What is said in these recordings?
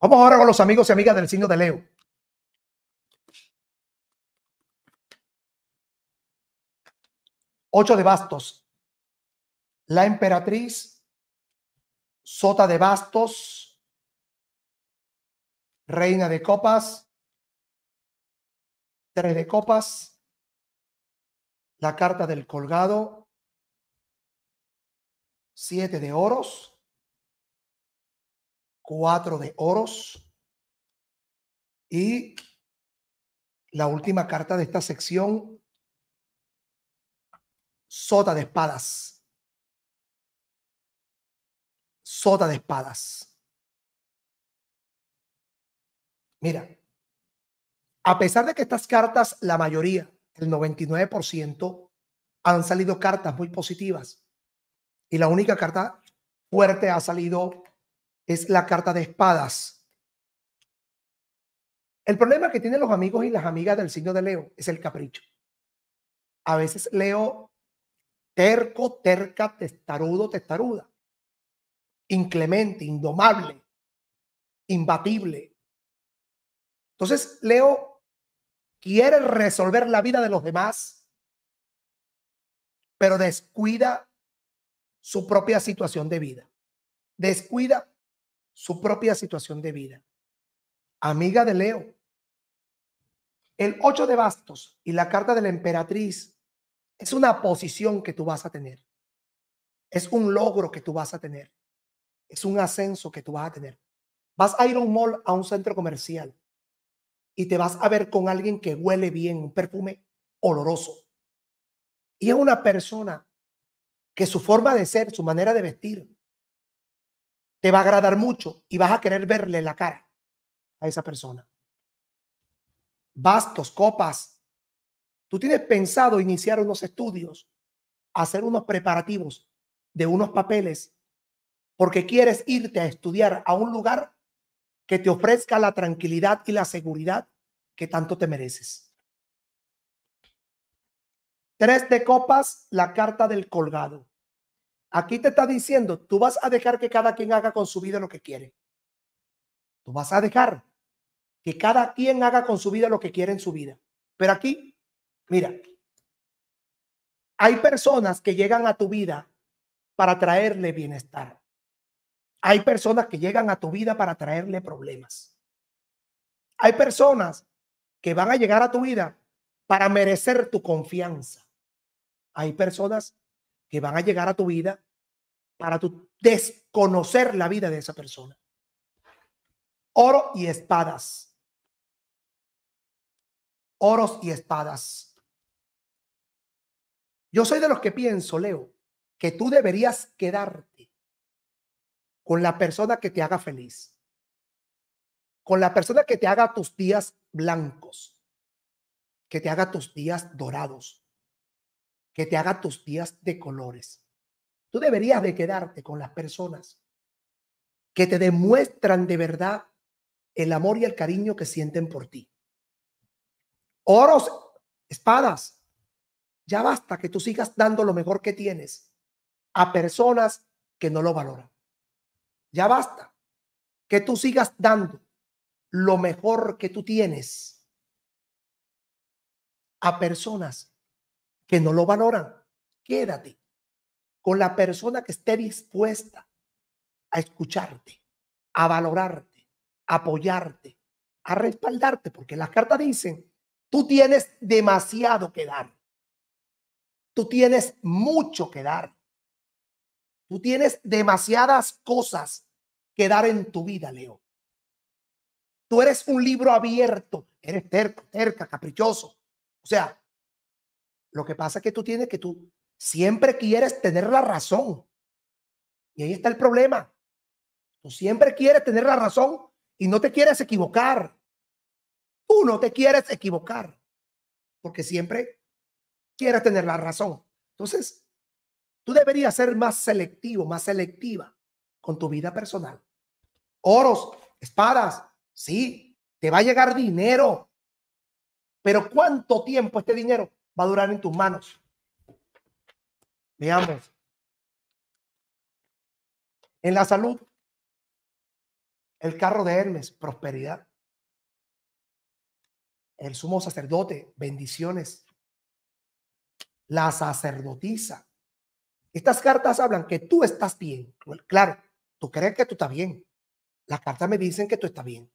Vamos ahora con los amigos y amigas del signo de Leo. Ocho de bastos. La emperatriz, sota de bastos, reina de copas, tres de copas, la carta del colgado, siete de oros cuatro de oros y la última carta de esta sección, sota de espadas. Sota de espadas. Mira, a pesar de que estas cartas, la mayoría, el 99%, han salido cartas muy positivas. Y la única carta fuerte ha salido es la carta de espadas. El problema que tienen los amigos y las amigas del signo de Leo es el capricho. A veces Leo terco, terca, testarudo, testaruda, inclemente, indomable, imbatible. Entonces Leo quiere resolver la vida de los demás, pero descuida su propia situación de vida. Descuida su propia situación de vida. Amiga de Leo, el ocho de bastos y la carta de la emperatriz es una posición que tú vas a tener. Es un logro que tú vas a tener. Es un ascenso que tú vas a tener. Vas a ir a un mall, a un centro comercial y te vas a ver con alguien que huele bien, un perfume oloroso. Y es una persona que su forma de ser, su manera de vestir, te va a agradar mucho y vas a querer verle la cara a esa persona. Bastos, copas. Tú tienes pensado iniciar unos estudios, hacer unos preparativos de unos papeles, porque quieres irte a estudiar a un lugar que te ofrezca la tranquilidad y la seguridad que tanto te mereces. Tres de copas, la carta del colgado. Aquí te está diciendo, tú vas a dejar que cada quien haga con su vida lo que quiere. Tú vas a dejar que cada quien haga con su vida lo que quiere en su vida. Pero aquí, mira, hay personas que llegan a tu vida para traerle bienestar. Hay personas que llegan a tu vida para traerle problemas. Hay personas que van a llegar a tu vida para merecer tu confianza. Hay personas que van a llegar a tu vida para tu desconocer la vida de esa persona. Oro y espadas. Oros y espadas. Yo soy de los que pienso, Leo, que tú deberías quedarte con la persona que te haga feliz, con la persona que te haga tus días blancos, que te haga tus días dorados, que te haga tus días de colores deberías de quedarte con las personas que te demuestran de verdad el amor y el cariño que sienten por ti. Oros, espadas, ya basta que tú sigas dando lo mejor que tienes a personas que no lo valoran. Ya basta que tú sigas dando lo mejor que tú tienes a personas que no lo valoran. Quédate con la persona que esté dispuesta a escucharte, a valorarte, a apoyarte, a respaldarte, porque las cartas dicen, tú tienes demasiado que dar, tú tienes mucho que dar, tú tienes demasiadas cosas que dar en tu vida, Leo. Tú eres un libro abierto, eres terco, terca, caprichoso. O sea, lo que pasa es que tú tienes que tú Siempre quieres tener la razón. Y ahí está el problema. Tú siempre quieres tener la razón y no te quieres equivocar. Tú no te quieres equivocar porque siempre quieres tener la razón. Entonces, tú deberías ser más selectivo, más selectiva con tu vida personal. Oros, espadas, sí, te va a llegar dinero. Pero ¿cuánto tiempo este dinero va a durar en tus manos? Veamos. En la salud, el carro de Hermes, prosperidad. El sumo sacerdote, bendiciones. La sacerdotisa. Estas cartas hablan que tú estás bien. Claro, tú crees que tú estás bien. Las cartas me dicen que tú estás bien.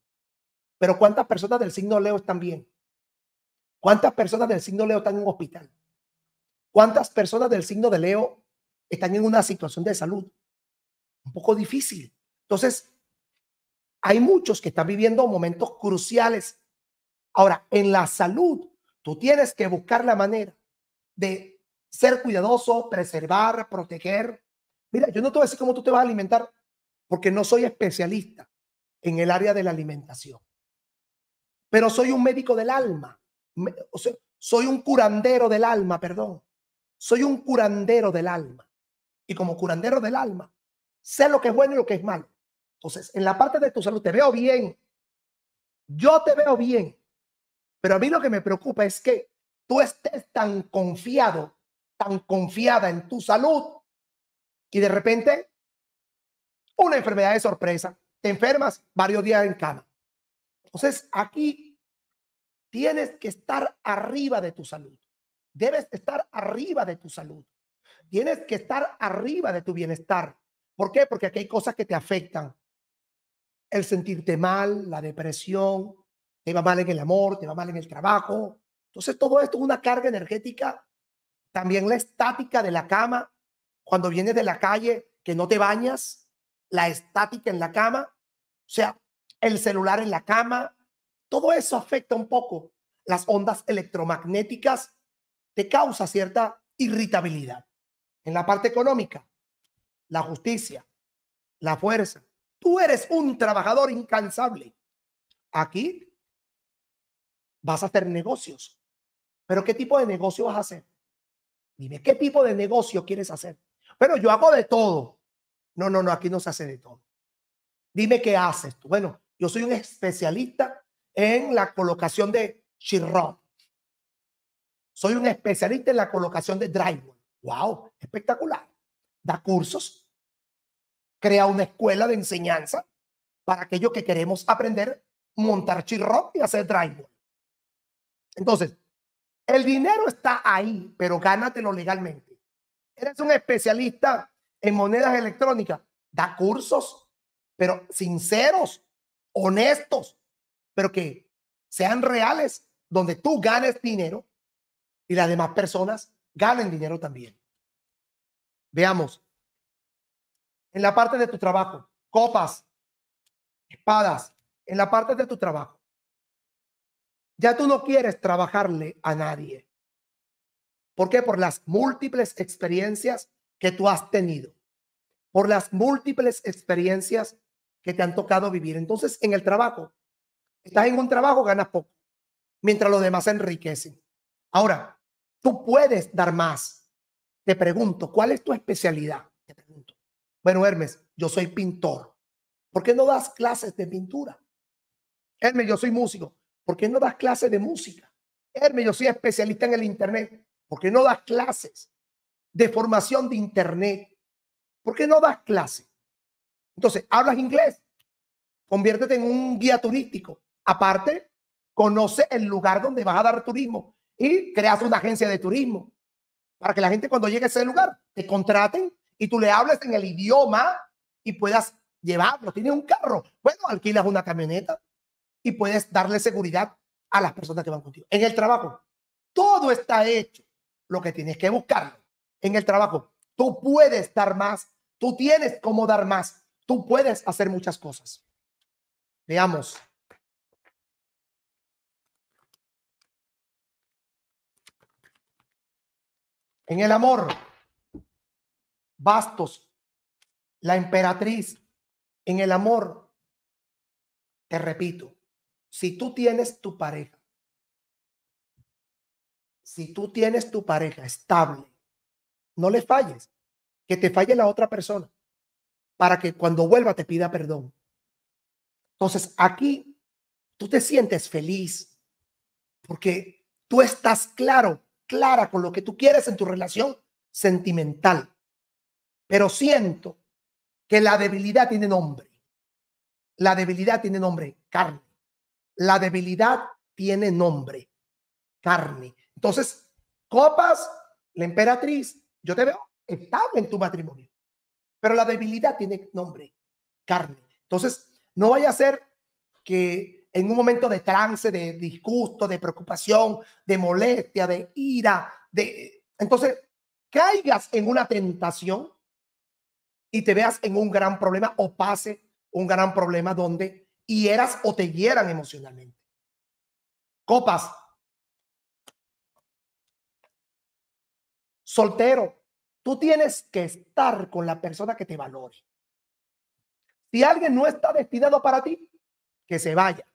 Pero ¿cuántas personas del signo Leo están bien? ¿Cuántas personas del signo Leo están en un hospital? ¿Cuántas personas del signo de Leo están en una situación de salud un poco difícil? Entonces, hay muchos que están viviendo momentos cruciales. Ahora, en la salud, tú tienes que buscar la manera de ser cuidadoso, preservar, proteger. Mira, yo no te voy a decir cómo tú te vas a alimentar, porque no soy especialista en el área de la alimentación. Pero soy un médico del alma, soy un curandero del alma, perdón. Soy un curandero del alma. Y como curandero del alma, sé lo que es bueno y lo que es malo. Entonces, en la parte de tu salud, te veo bien. Yo te veo bien. Pero a mí lo que me preocupa es que tú estés tan confiado, tan confiada en tu salud, y de repente una enfermedad de sorpresa, te enfermas varios días en cama. Entonces, aquí tienes que estar arriba de tu salud. Debes estar arriba de tu salud. Tienes que estar arriba de tu bienestar. ¿Por qué? Porque aquí hay cosas que te afectan. El sentirte mal, la depresión, te va mal en el amor, te va mal en el trabajo. Entonces todo esto es una carga energética. También la estática de la cama, cuando vienes de la calle, que no te bañas, la estática en la cama, o sea, el celular en la cama, todo eso afecta un poco. Las ondas electromagnéticas te causa cierta irritabilidad. En la parte económica, la justicia, la fuerza. Tú eres un trabajador incansable. Aquí vas a hacer negocios. Pero ¿qué tipo de negocio vas a hacer? Dime, ¿qué tipo de negocio quieres hacer? Pero yo hago de todo. No, no, no, aquí no se hace de todo. Dime qué haces tú. Bueno, yo soy un especialista en la colocación de chirrón. Soy un especialista en la colocación de drywall. ¡Wow! Espectacular. Da cursos, crea una escuela de enseñanza para aquellos que queremos aprender montar chirro y hacer drywall. Entonces, el dinero está ahí, pero gánatelo legalmente. Eres un especialista en monedas electrónicas, da cursos, pero sinceros, honestos, pero que sean reales, donde tú ganes dinero y las demás personas ganen dinero también. Veamos. En la parte de tu trabajo, copas, espadas, en la parte de tu trabajo. Ya tú no quieres trabajarle a nadie. ¿Por qué? Por las múltiples experiencias que tú has tenido, por las múltiples experiencias que te han tocado vivir. Entonces, en el trabajo, estás en un trabajo, ganas poco, mientras los demás se enriquecen. Ahora, Tú puedes dar más. Te pregunto, ¿cuál es tu especialidad? Te pregunto. Bueno, Hermes, yo soy pintor. ¿Por qué no das clases de pintura? Hermes, yo soy músico. ¿Por qué no das clases de música? Hermes, yo soy especialista en el Internet. ¿Por qué no das clases de formación de Internet? ¿Por qué no das clases? Entonces, hablas inglés, conviértete en un guía turístico. Aparte, conoce el lugar donde vas a dar turismo y creas una agencia de turismo para que la gente cuando llegue a ese lugar te contraten y tú le hables en el idioma y puedas llevarlo. Tienes un carro, bueno, alquilas una camioneta y puedes darle seguridad a las personas que van contigo. En el trabajo, todo está hecho. Lo que tienes que buscar en el trabajo. Tú puedes dar más, tú tienes cómo dar más, tú puedes hacer muchas cosas. Veamos. En el amor, Bastos, la emperatriz, en el amor, te repito, si tú tienes tu pareja, si tú tienes tu pareja estable, no le falles, que te falle la otra persona, para que cuando vuelva te pida perdón. Entonces, aquí tú te sientes feliz porque tú estás claro clara con lo que tú quieres en tu relación sentimental. Pero siento que la debilidad tiene nombre. La debilidad tiene nombre, carne. La debilidad tiene nombre, carne. Entonces, copas, la emperatriz, yo te veo estable en tu matrimonio. Pero la debilidad tiene nombre, carne. Entonces, no vaya a ser que en un momento de trance, de disgusto, de preocupación, de molestia, de ira, de... Entonces, caigas en una tentación y te veas en un gran problema o pase un gran problema donde hieras o te hieran emocionalmente. Copas. Soltero. Tú tienes que estar con la persona que te valore. Si alguien no está destinado para ti, que se vaya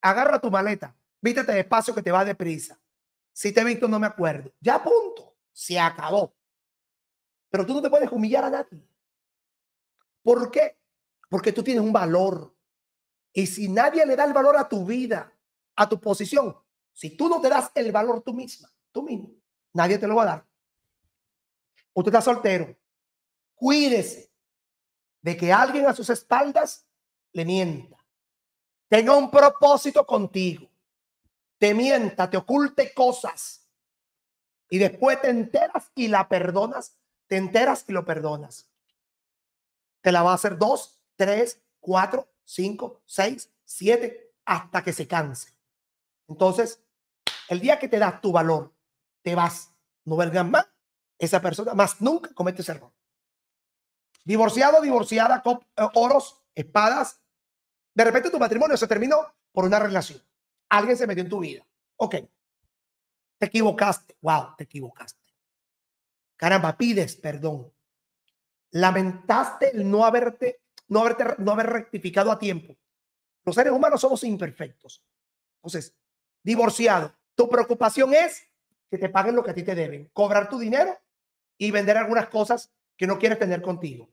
agarra tu maleta, vístete despacio que te va deprisa. Si te he visto, no me acuerdo. Ya punto. Se acabó. Pero tú no te puedes humillar a nadie. ¿Por qué? Porque tú tienes un valor. Y si nadie le da el valor a tu vida, a tu posición, si tú no te das el valor tú misma, tú mismo, nadie te lo va a dar. Usted está soltero. Cuídese de que alguien a sus espaldas le mienta tenga un propósito contigo, te mienta, te oculte cosas y después te enteras y la perdonas, te enteras y lo perdonas. Te la va a hacer dos, tres, cuatro, cinco, seis, siete, hasta que se canse. Entonces, el día que te das tu valor, te vas, no vergas más, esa persona más nunca comete ese error. Divorciado, divorciada, eh, oros, espadas, de repente tu matrimonio se terminó por una relación. Alguien se metió en tu vida. Ok. Te equivocaste. Wow, te equivocaste. Caramba, pides perdón. Lamentaste el no haberte, no haberte, no haber rectificado a tiempo. Los seres humanos somos imperfectos. Entonces, divorciado, tu preocupación es que te paguen lo que a ti te deben, cobrar tu dinero y vender algunas cosas que no quieres tener contigo.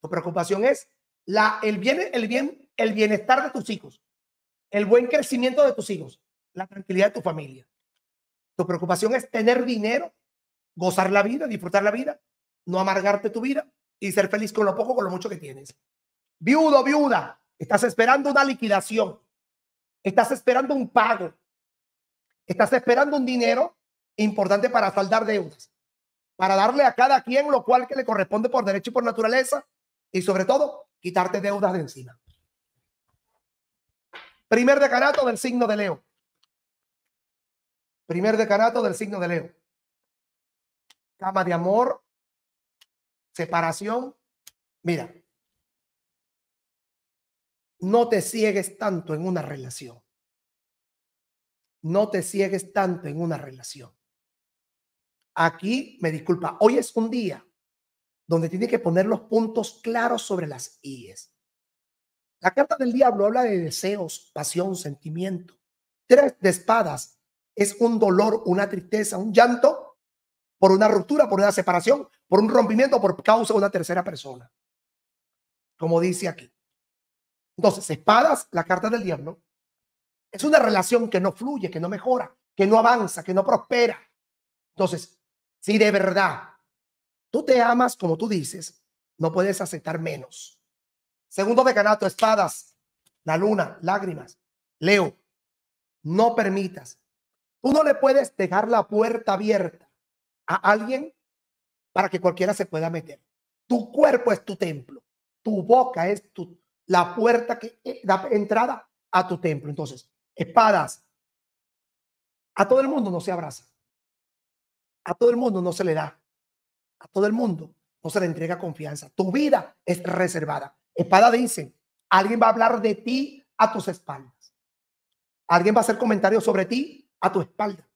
Tu preocupación es la, el, bien, el bien el bienestar de tus hijos, el buen crecimiento de tus hijos, la tranquilidad de tu familia. Tu preocupación es tener dinero, gozar la vida, disfrutar la vida, no amargarte tu vida y ser feliz con lo poco, con lo mucho que tienes. Viudo, viuda, estás esperando una liquidación, estás esperando un pago, estás esperando un dinero importante para saldar deudas, para darle a cada quien lo cual que le corresponde por derecho y por naturaleza y sobre todo quitarte deudas de encima. Primer decanato del signo de Leo. Primer decanato del signo de Leo. Cama de amor, separación. Mira, no te ciegues tanto en una relación. No te ciegues tanto en una relación. Aquí, me disculpa, hoy es un día donde tiene que poner los puntos claros sobre las IES. La carta del diablo habla de deseos, pasión, sentimiento. Tres de espadas es un dolor, una tristeza, un llanto por una ruptura, por una separación, por un rompimiento, por causa de una tercera persona. Como dice aquí. Entonces, espadas, la carta del diablo, es una relación que no fluye, que no mejora, que no avanza, que no prospera. Entonces, si de verdad tú te amas como tú dices, no puedes aceptar menos. Segundo decanato, espadas, la luna, lágrimas. Leo, no permitas. Tú no le puedes dejar la puerta abierta a alguien para que cualquiera se pueda meter. Tu cuerpo es tu templo, tu boca es tu, la puerta que da eh, entrada a tu templo. Entonces, espadas. A todo el mundo no se abraza. A todo el mundo no se le da. A todo el mundo no se le entrega confianza. Tu vida es reservada. Espada dice, alguien va a hablar de ti a tus espaldas. Alguien va a hacer comentarios sobre ti a tu espalda.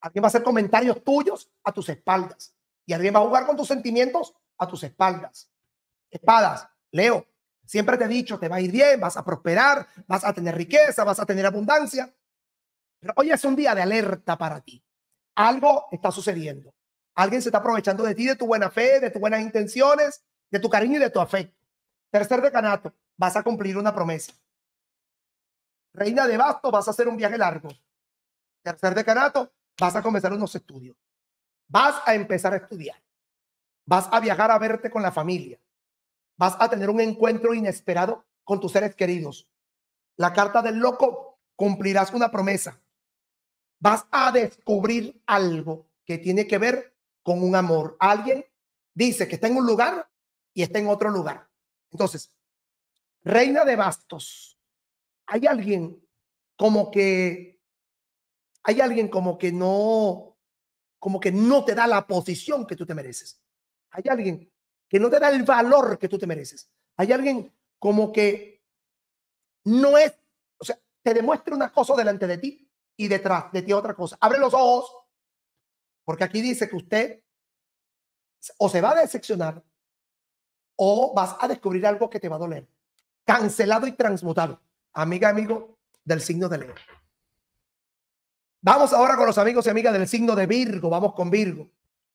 Alguien va a hacer comentarios tuyos a tus espaldas. Y alguien va a jugar con tus sentimientos a tus espaldas. Espadas, Leo, siempre te he dicho, te va a ir bien, vas a prosperar, vas a tener riqueza, vas a tener abundancia. Pero hoy es un día de alerta para ti. Algo está sucediendo. Alguien se está aprovechando de ti, de tu buena fe, de tus buenas intenciones, de tu cariño y de tu afecto. Tercer decanato, vas a cumplir una promesa. Reina de basto, vas a hacer un viaje largo. Tercer decanato, vas a comenzar unos estudios. Vas a empezar a estudiar. Vas a viajar a verte con la familia. Vas a tener un encuentro inesperado con tus seres queridos. La carta del loco, cumplirás una promesa. Vas a descubrir algo que tiene que ver con un amor. Alguien dice que está en un lugar y está en otro lugar. Entonces, reina de bastos. Hay alguien como que, hay alguien como que no, como que no te da la posición que tú te mereces. Hay alguien que no te da el valor que tú te mereces. Hay alguien como que no es, o sea, te demuestra una cosa delante de ti y detrás de ti otra cosa. Abre los ojos, porque aquí dice que usted o se va a decepcionar o vas a descubrir algo que te va a doler. Cancelado y transmutado. Amiga, amigo del signo de Leo. Vamos ahora con los amigos y amigas del signo de Virgo. Vamos con Virgo.